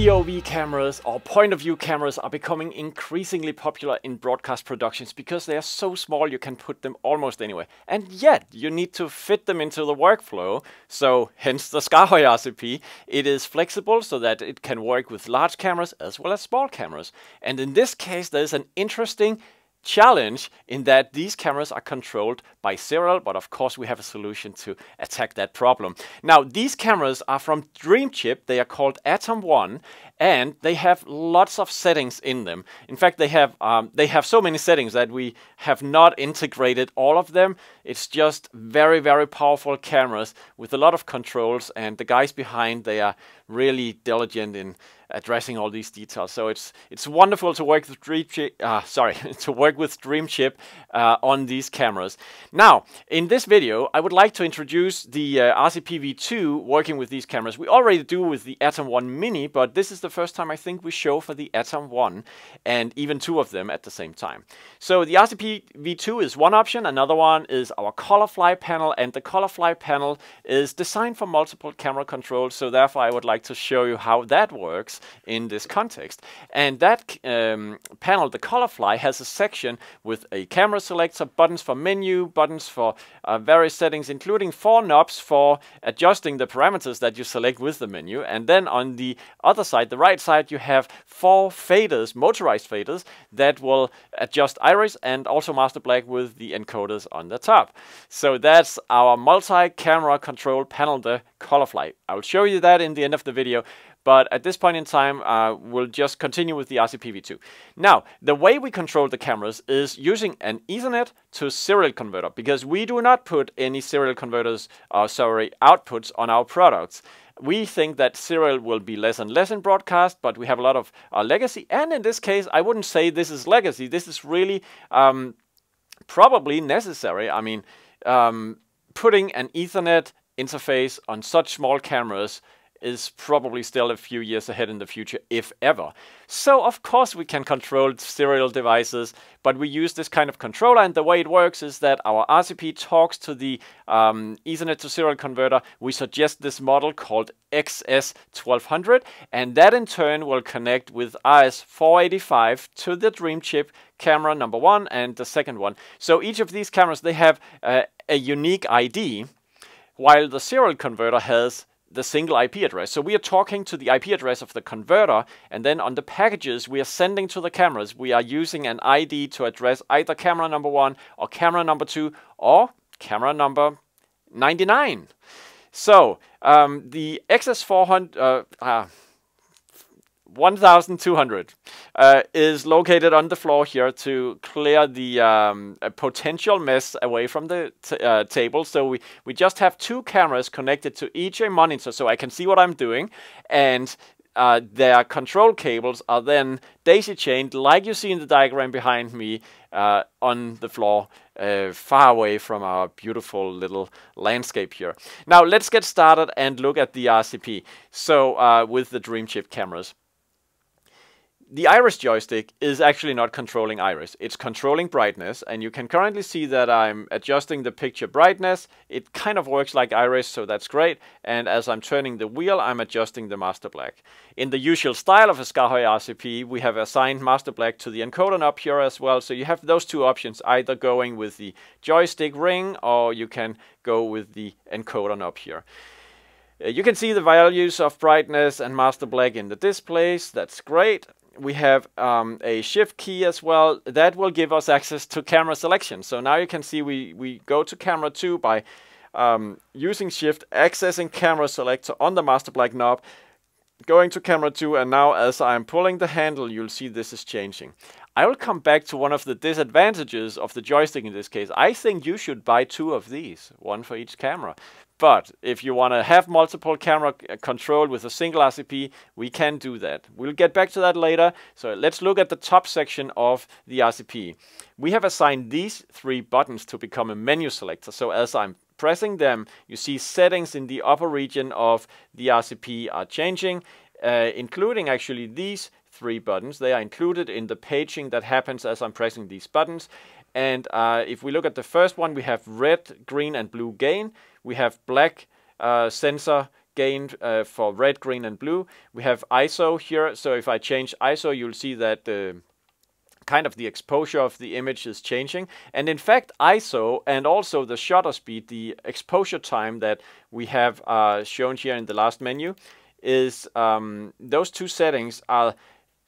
POV cameras or point of view cameras are becoming increasingly popular in broadcast productions because they are so small you can put them almost anywhere. And yet, you need to fit them into the workflow, so hence the Skahoy RCP. It is flexible so that it can work with large cameras as well as small cameras. And in this case, there's an interesting challenge in that these cameras are controlled by serial, but of course we have a solution to attack that problem. Now, these cameras are from Dreamchip. They are called Atom 1, and they have lots of settings in them. In fact, they have um, they have so many settings that we have not integrated all of them. It's just very very powerful cameras with a lot of controls, and the guys behind they are really diligent in addressing all these details. So it's it's wonderful to work with Dream Chip, uh, sorry, to work with Dreamchip uh, on these cameras. Now, in this video, I would like to introduce the uh, RCPV2 working with these cameras. We already do with the Atom 1 Mini, but this is the the first time I think we show for the Atom 1 and even two of them at the same time. So the RCP V2 is one option, another one is our Colorfly panel and the Colorfly panel is designed for multiple camera control so therefore I would like to show you how that works in this context. And that um, panel, the Colorfly, has a section with a camera selector, buttons for menu, buttons for uh, various settings including four knobs for adjusting the parameters that you select with the menu and then on the other side the right side you have four faders, motorized faders, that will adjust iris and also master black with the encoders on the top. So that's our multi-camera control panel, the color flight. I will show you that in the end of the video, but at this point in time, uh, we'll just continue with the RCPV2. Now, the way we control the cameras is using an Ethernet to serial converter, because we do not put any serial converters, uh, sorry, outputs on our products we think that serial will be less and less in broadcast, but we have a lot of uh, legacy. And in this case, I wouldn't say this is legacy. This is really um, probably necessary. I mean, um, putting an Ethernet interface on such small cameras is probably still a few years ahead in the future, if ever. So of course we can control serial devices, but we use this kind of controller and the way it works is that our RCP talks to the um, Ethernet to serial converter. We suggest this model called XS1200 and that in turn will connect with RS485 to the Dream Chip camera number one and the second one. So each of these cameras, they have uh, a unique ID while the serial converter has the single IP address. So we are talking to the IP address of the converter, and then on the packages we are sending to the cameras, we are using an ID to address either camera number one or camera number two or camera number 99. So um, the XS400, uh, uh, 1200 uh, is located on the floor here to clear the um, potential mess away from the uh, table. So we, we just have two cameras connected to each a monitor so I can see what I'm doing. And uh, their control cables are then daisy chained, like you see in the diagram behind me, uh, on the floor, uh, far away from our beautiful little landscape here. Now let's get started and look at the RCP. So uh, with the Dream Chip cameras the iris joystick is actually not controlling iris, it's controlling brightness. And you can currently see that I'm adjusting the picture brightness. It kind of works like iris, so that's great. And as I'm turning the wheel, I'm adjusting the master black. In the usual style of a Skahoy RCP, we have assigned master black to the encoder knob here as well. So you have those two options, either going with the joystick ring or you can go with the encoder knob here. Uh, you can see the values of brightness and master black in the displays, that's great we have um, a shift key as well. That will give us access to camera selection. So now you can see we, we go to camera 2 by um, using shift, accessing camera selector on the master black knob, going to camera 2, and now as I'm pulling the handle, you'll see this is changing. I will come back to one of the disadvantages of the joystick in this case. I think you should buy two of these, one for each camera, but if you want to have multiple camera control with a single RCP, we can do that. We'll get back to that later. So let's look at the top section of the RCP. We have assigned these three buttons to become a menu selector. So as I'm pressing them, you see settings in the upper region of the RCP are changing, uh, including actually these three buttons. They are included in the paging that happens as I'm pressing these buttons. And uh, if we look at the first one, we have red, green, and blue gain. We have black uh, sensor gain uh, for red, green, and blue. We have ISO here. So if I change ISO, you'll see that the kind of the exposure of the image is changing. And in fact, ISO and also the shutter speed, the exposure time that we have uh, shown here in the last menu, is um, those two settings are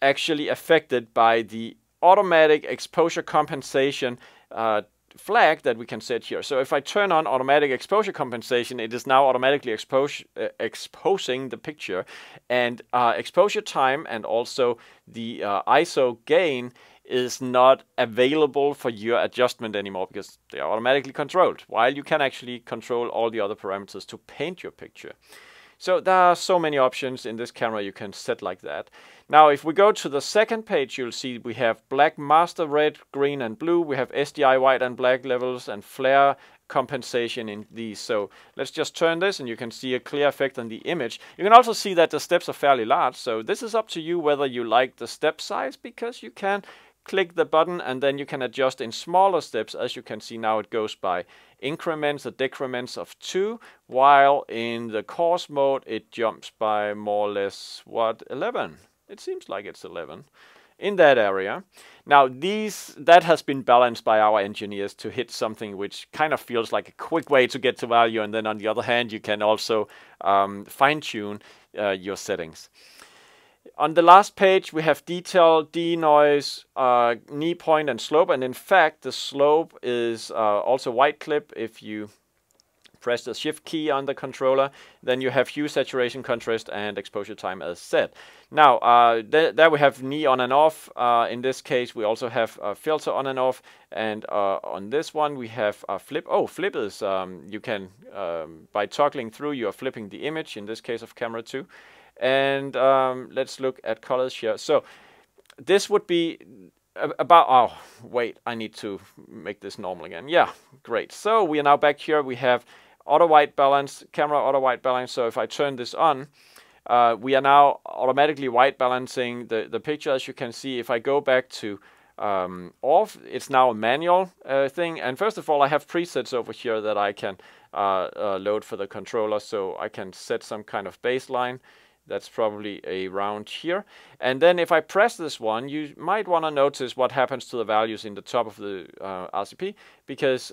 actually affected by the automatic exposure compensation uh, flag that we can set here. So if I turn on automatic exposure compensation, it is now automatically expos uh, exposing the picture. And uh, exposure time and also the uh, ISO gain is not available for your adjustment anymore because they are automatically controlled, while you can actually control all the other parameters to paint your picture. So there are so many options in this camera you can set like that. Now if we go to the second page you'll see we have black master red, green and blue. We have SDI white and black levels and flare compensation in these. So let's just turn this and you can see a clear effect on the image. You can also see that the steps are fairly large. So this is up to you whether you like the step size because you can click the button and then you can adjust in smaller steps as you can see now it goes by increments or decrements of 2 while in the course mode it jumps by more or less what 11 it seems like it's 11 in that area now these that has been balanced by our engineers to hit something which kind of feels like a quick way to get to value and then on the other hand you can also um, fine tune uh, your settings on the last page, we have detail, denoise, uh, knee point, and slope. And in fact, the slope is uh, also white clip. If you press the shift key on the controller, then you have hue, saturation, contrast, and exposure time as set. Now, uh, th there we have knee on and off. Uh, in this case, we also have filter on and off. And uh, on this one, we have a flip. Oh, flip is um, you can, um, by toggling through, you are flipping the image, in this case of camera 2. And um, let's look at colors here. So this would be about, oh, wait, I need to make this normal again. Yeah, great. So we are now back here. We have auto white balance, camera auto white balance. So if I turn this on, uh, we are now automatically white balancing the, the picture. As you can see, if I go back to um, off, it's now a manual uh, thing. And first of all, I have presets over here that I can uh, uh load for the controller. So I can set some kind of baseline. That's probably a round here. And then if I press this one, you might want to notice what happens to the values in the top of the uh, RCP, because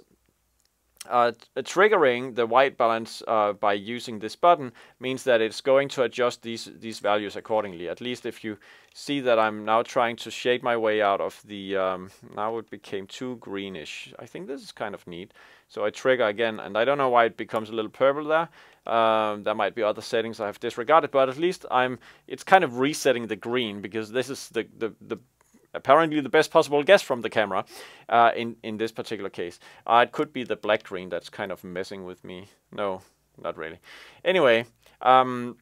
uh, triggering the white balance uh, by using this button means that it's going to adjust these these values accordingly. At least if you see that I'm now trying to shade my way out of the, um, now it became too greenish. I think this is kind of neat. So I trigger again, and I don't know why it becomes a little purple there. Um, there might be other settings I have disregarded, but at least I'm, it's kind of resetting the green because this is the, the, the apparently the best possible guess from the camera uh, in, in this particular case. Uh, it could be the black green that's kind of messing with me. No, not really. Anyway, um,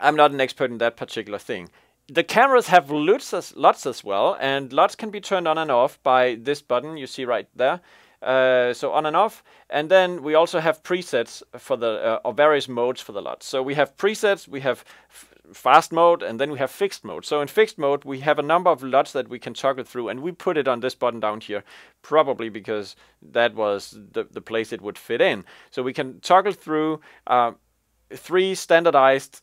I'm not an expert in that particular thing. The cameras have LUTs as, LUTs as well, and LUTs can be turned on and off by this button you see right there. Uh, so on and off. And then we also have presets for the uh, or various modes for the lots. So we have presets, we have fast mode, and then we have fixed mode. So in fixed mode, we have a number of LUTs that we can toggle through, and we put it on this button down here, probably because that was the, the place it would fit in. So we can toggle through uh, three standardized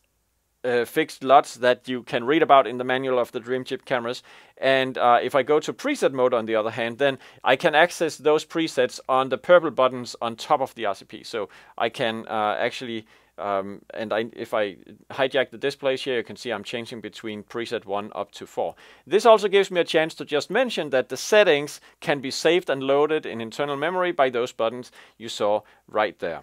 uh, fixed LUTs that you can read about in the manual of the Dreamchip cameras. And uh, if I go to preset mode, on the other hand, then I can access those presets on the purple buttons on top of the RCP. So I can uh, actually um, and I, if I hijack the displays here, you can see I'm changing between preset 1 up to 4. This also gives me a chance to just mention that the settings can be saved and loaded in internal memory by those buttons you saw right there.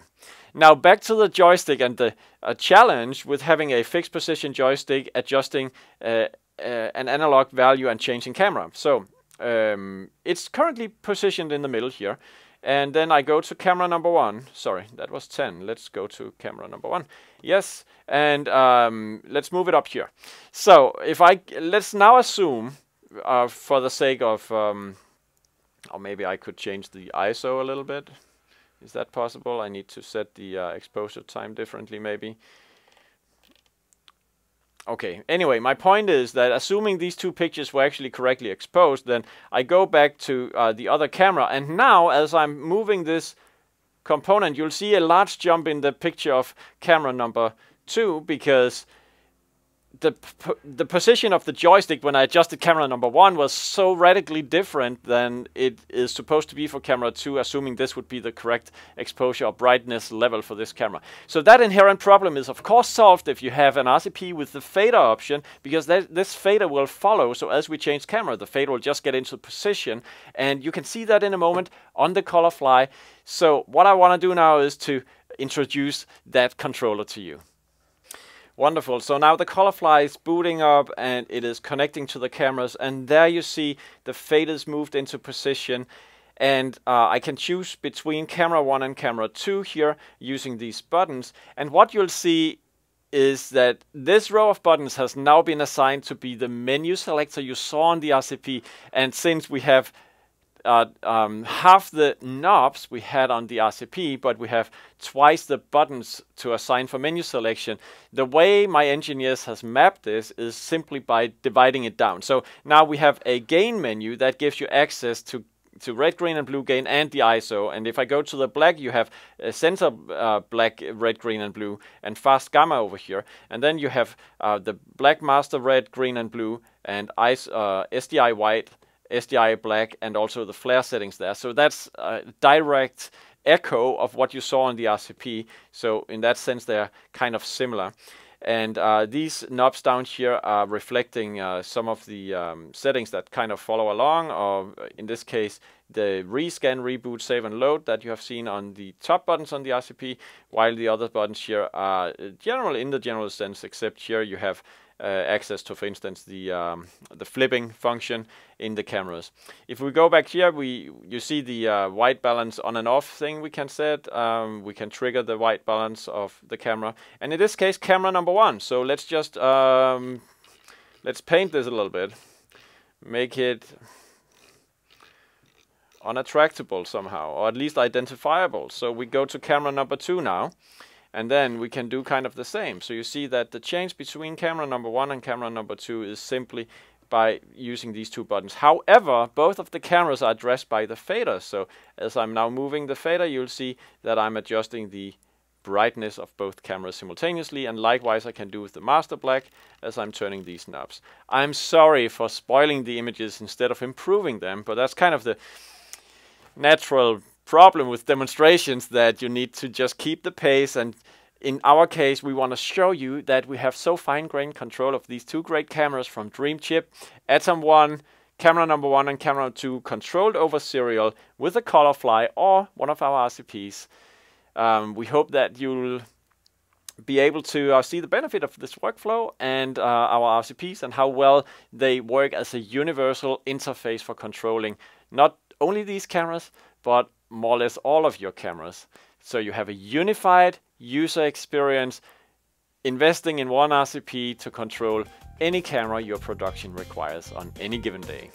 Now back to the joystick and the uh, challenge with having a fixed position joystick adjusting uh, uh, an analog value and changing camera. So um, it's currently positioned in the middle here. And then I go to camera number one. Sorry, that was 10. Let's go to camera number one. Yes, and um, let's move it up here. So if I, let's now assume, uh, for the sake of, um, or maybe I could change the ISO a little bit. Is that possible? I need to set the uh, exposure time differently maybe okay. Anyway, my point is that assuming these two pictures were actually correctly exposed, then I go back to uh, the other camera. And now, as I'm moving this component, you'll see a large jump in the picture of camera number two because the the position of the joystick when I adjusted camera number one was so radically different than it is supposed to be for camera two, assuming this would be the correct exposure or brightness level for this camera. So that inherent problem is of course solved if you have an RCP with the fader option, because this fader will follow. So as we change camera, the fader will just get into position, and you can see that in a moment on the color fly. So what I want to do now is to introduce that controller to you. Wonderful. So now the Colorfly is booting up and it is connecting to the cameras. And there you see the faders moved into position. And uh, I can choose between camera one and camera two here using these buttons. And what you'll see is that this row of buttons has now been assigned to be the menu selector you saw on the RCP. And since we have uh, um, half the knobs we had on the RCP, but we have twice the buttons to assign for menu selection. The way my engineers has mapped this is simply by dividing it down. So now we have a gain menu that gives you access to to red, green, and blue gain and the ISO. And if I go to the black, you have a center uh, black, red, green, and blue, and fast gamma over here. And then you have uh, the black master red, green, and blue, and ISO, SDI uh, white, SDI Black and also the flare settings there. So that's a direct echo of what you saw on the RCP. So in that sense, they're kind of similar. And uh, these knobs down here are reflecting uh, some of the um, settings that kind of follow along, or in this case, the rescan, reboot, save and load that you have seen on the top buttons on the RCP, while the other buttons here are uh, general in the general sense, except here you have uh, access to, for instance, the um, the flipping function in the cameras. If we go back here, we you see the uh, white balance on and off thing we can set. Um, we can trigger the white balance of the camera, and in this case, camera number one. So let's just um, let's paint this a little bit, make it unattractable somehow, or at least identifiable. So we go to camera number two now, and then we can do kind of the same. So you see that the change between camera number one and camera number two is simply by using these two buttons. However, both of the cameras are addressed by the fader. So as I'm now moving the fader, you'll see that I'm adjusting the brightness of both cameras simultaneously and likewise I can do with the master black as I'm turning these knobs. I'm sorry for spoiling the images instead of improving them but that's kind of the natural problem with demonstrations that you need to just keep the pace and in our case, we want to show you that we have so fine-grained control of these two great cameras from DreamChip, Atom 1, camera number 1 and camera 2, controlled over serial with a color fly or one of our RCPs. Um, we hope that you'll be able to uh, see the benefit of this workflow and uh, our RCPs and how well they work as a universal interface for controlling, not only these cameras, but more or less all of your cameras. So you have a unified user experience investing in one RCP to control any camera your production requires on any given day.